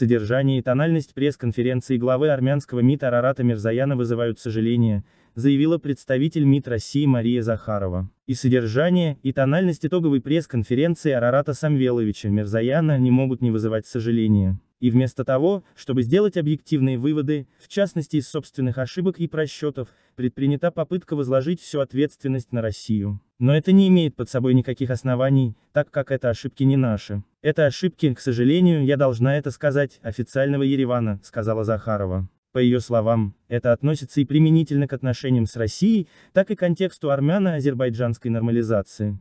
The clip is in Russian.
Содержание и тональность пресс-конференции главы армянского МИД Арарата Мирзаяна вызывают сожаление, заявила представитель МИД России Мария Захарова. И содержание, и тональность итоговой пресс-конференции Арарата Самвеловича Мирзаяна не могут не вызывать сожаления. И вместо того, чтобы сделать объективные выводы, в частности из собственных ошибок и просчетов, предпринята попытка возложить всю ответственность на Россию. Но это не имеет под собой никаких оснований, так как это ошибки не наши. Это ошибки, к сожалению, я должна это сказать, официального Еревана, сказала Захарова. По ее словам, это относится и применительно к отношениям с Россией, так и к контексту армяно-азербайджанской нормализации.